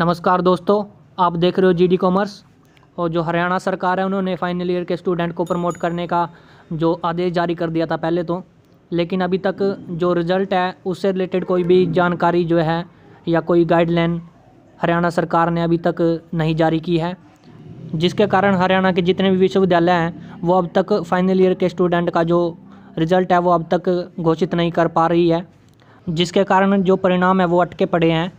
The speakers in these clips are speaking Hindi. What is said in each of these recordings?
नमस्कार दोस्तों आप देख रहे हो जीडी कॉमर्स और जो हरियाणा सरकार है उन्होंने फाइनल ईयर के स्टूडेंट को प्रमोट करने का जो आदेश जारी कर दिया था पहले तो लेकिन अभी तक जो रिज़ल्ट है उससे रिलेटेड कोई भी जानकारी जो है या कोई गाइडलाइन हरियाणा सरकार ने अभी तक नहीं जारी की है जिसके कारण हरियाणा के जितने भी विश्वविद्यालय हैं वो अब तक फाइनल ईयर के स्टूडेंट का जो रिज़ल्ट है वो अब तक घोषित नहीं कर पा रही है जिसके कारण जो परिणाम है वो अटके पड़े हैं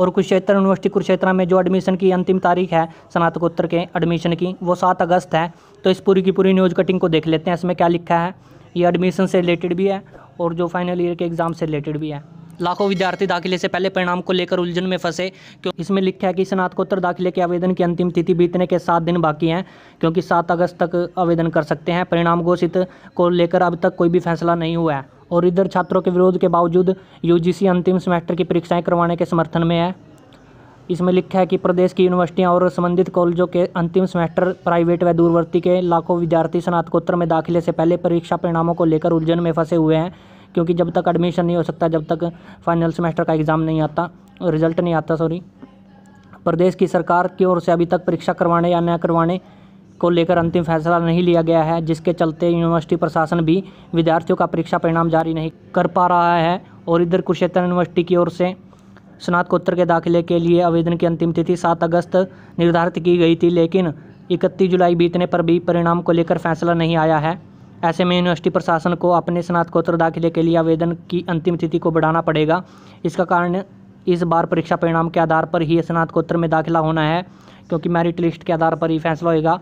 और कुरुक्षेत्र यूनिवर्सिटी कुरुक्षेत्र में जो एडमिशन की अंतिम तारीख है स्नातकोत्तर के एडमिशन की वो सात अगस्त है तो इस पूरी की पूरी न्यूज़ कटिंग को देख लेते हैं इसमें क्या लिखा है ये एडमिशन से रिलेटेड भी है और जो फाइनल ईयर के एग्ज़ाम से रिलेटेड भी है लाखों विद्यार्थी दाखिले से पहले परिणाम को लेकर उलझन में फंसे क्यों इसमें लिखा है कि स्नातकोत्तर दाखिले के आवेदन की अंतिम तिथि बीतने के सात दिन बाकी हैं क्योंकि सात अगस्त तक आवेदन कर सकते हैं परिणाम घोषित को लेकर अब तक कोई भी फैसला नहीं हुआ है और इधर छात्रों के विरोध के बावजूद यूजीसी अंतिम सेमेस्टर की परीक्षाएं करवाने के समर्थन में है इसमें लिखा है कि प्रदेश की यूनिवर्सिटियां और संबंधित कॉलेजों के अंतिम सेमेस्टर प्राइवेट व दूरवर्ती के लाखों विद्यार्थी स्नातकोत्तर में दाखिले से पहले परीक्षा परिणामों को लेकर उलझन में फंसे हुए हैं क्योंकि जब तक एडमिशन नहीं हो सकता जब तक फाइनल सेमेस्टर का एग्ज़ाम नहीं आता रिजल्ट नहीं आता सॉरी प्रदेश की सरकार की ओर से अभी तक परीक्षा करवाने या न करवाने को लेकर अंतिम फैसला नहीं लिया गया है जिसके चलते यूनिवर्सिटी प्रशासन भी विद्यार्थियों का परीक्षा परिणाम जारी नहीं कर पा रहा है और इधर कुरुक्षेत्र यूनिवर्सिटी की ओर से स्नातकोत्तर के दाखिले के लिए आवेदन की अंतिम तिथि सात अगस्त निर्धारित की गई थी लेकिन इकतीस जुलाई बीतने पर भी परिणाम को लेकर फैसला नहीं आया है ऐसे में यूनिवर्सिटी प्रशासन को अपने स्नातकोत्तर दाखिले के लिए आवेदन की अंतिम तिथि को बढ़ाना पड़ेगा इसका कारण इस बार परीक्षा परिणाम के आधार पर ही स्नातकोत्तर में दाखिला होना है क्योंकि मेरिट लिस्ट के आधार पर ही फैसला होगा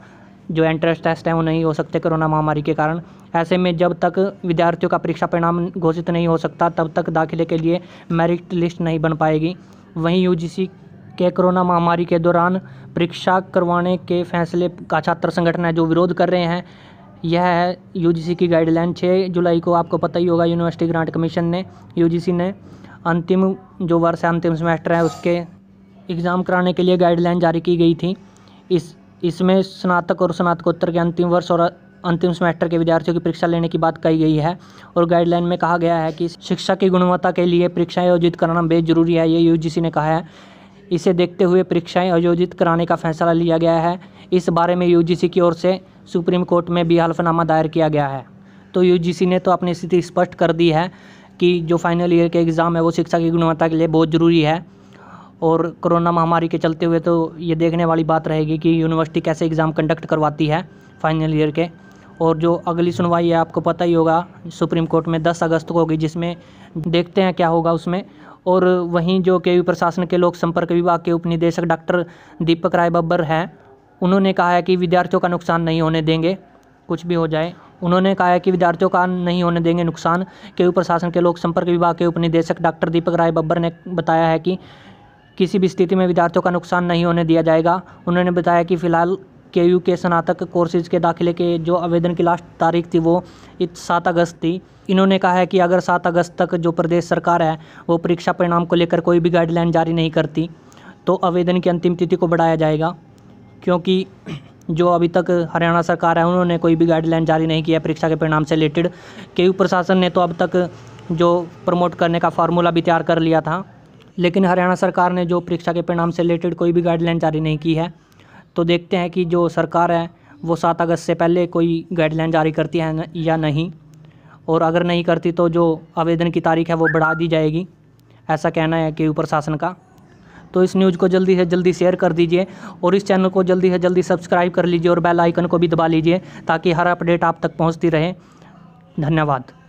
जो एंट्रेंस टेस्ट हैं वो नहीं हो सकते कोरोना महामारी के कारण ऐसे में जब तक विद्यार्थियों का परीक्षा परिणाम घोषित नहीं हो सकता तब तक दाखिले के लिए मेरिट लिस्ट नहीं बन पाएगी वहीं यू के कोरोना महामारी के दौरान परीक्षा करवाने के फैसले का छात्र संगठन है जो विरोध कर रहे हैं यह है यूजीसी की गाइडलाइन छः जुलाई को आपको पता ही होगा यूनिवर्सिटी ग्रांट कमीशन ने यूजीसी ने अंतिम जो वर्ष है अंतिम सेमेस्टर है उसके एग्ज़ाम कराने के लिए गाइडलाइन जारी की गई थी इस इसमें स्नातक और स्नातकोत्तर के अंतिम वर्ष और अंतिम सेमेस्टर के विद्यार्थियों की परीक्षा लेने की बात कही गई है और गाइडलाइन में कहा गया है कि शिक्षा की गुणवत्ता के लिए परीक्षाएं आयोजित कराना बेहद जरूरी है ये यूजीसी ने कहा है इसे देखते हुए परीक्षाएं आयोजित कराने का फैसला लिया गया है इस बारे में यू की ओर से सुप्रीम कोर्ट में भी हल्फनामा दायर किया गया है तो यू ने तो अपनी स्थिति स्पष्ट कर दी है कि जो फाइनल ईयर के एग्ज़ाम है वो शिक्षा की गुणवत्ता के लिए बहुत ज़रूरी है और कोरोना महामारी के चलते हुए तो ये देखने वाली बात रहेगी कि यूनिवर्सिटी कैसे एग्ज़ाम कंडक्ट करवाती है फाइनल ईयर के और जो अगली सुनवाई है आपको पता ही होगा सुप्रीम कोर्ट में 10 अगस्त को होगी जिसमें देखते हैं क्या होगा उसमें और वहीं जो के प्रशासन के लोक संपर्क विभाग के उप निदेशक डॉक्टर दीपक राय बब्बर हैं उन्होंने कहा है कि विद्यार्थियों का नुकसान नहीं होने देंगे कुछ भी हो जाए उन्होंने कहा है कि विद्यार्थियों का नहीं होने देंगे नुकसान के प्रशासन के लोक संपर्क विभाग के उप निदेशक डॉक्टर दीपक राय बब्बर ने बताया है कि किसी भी स्थिति में विद्यार्थियों का नुकसान नहीं होने दिया जाएगा उन्होंने बताया कि फ़िलहाल के यू के स्नातक कोर्सेज के दाखिले के जो आवेदन की लास्ट तारीख थी वो सात अगस्त थी इन्होंने कहा है कि अगर सात अगस्त तक जो प्रदेश सरकार है वो परीक्षा परिणाम को लेकर कोई भी गाइडलाइन जारी नहीं करती तो आवेदन की अंतिम तिथि को बढ़ाया जाएगा क्योंकि जो अभी तक हरियाणा सरकार है उन्होंने कोई भी गाइडलाइन जारी नहीं किया परीक्षा के परिणाम से रिलेटेड के प्रशासन ने तो अब तक जो प्रमोट करने का फार्मूला भी तैयार कर लिया था लेकिन हरियाणा सरकार ने जो परीक्षा के परिणाम से रिलेटेड कोई भी गाइडलाइन जारी नहीं की है तो देखते हैं कि जो सरकार है वो सात अगस्त से पहले कोई गाइडलाइन जारी करती है या नहीं और अगर नहीं करती तो जो आवेदन की तारीख है वो बढ़ा दी जाएगी ऐसा कहना है कि ऊपर शासन का तो इस न्यूज़ को जल्दी से जल्दी शेयर कर दीजिए और इस चैनल को जल्दी से जल्दी सब्सक्राइब कर लीजिए और बेल आइकन को भी दबा लीजिए ताकि हर अपडेट आप तक पहुंचती रहे धन्यवाद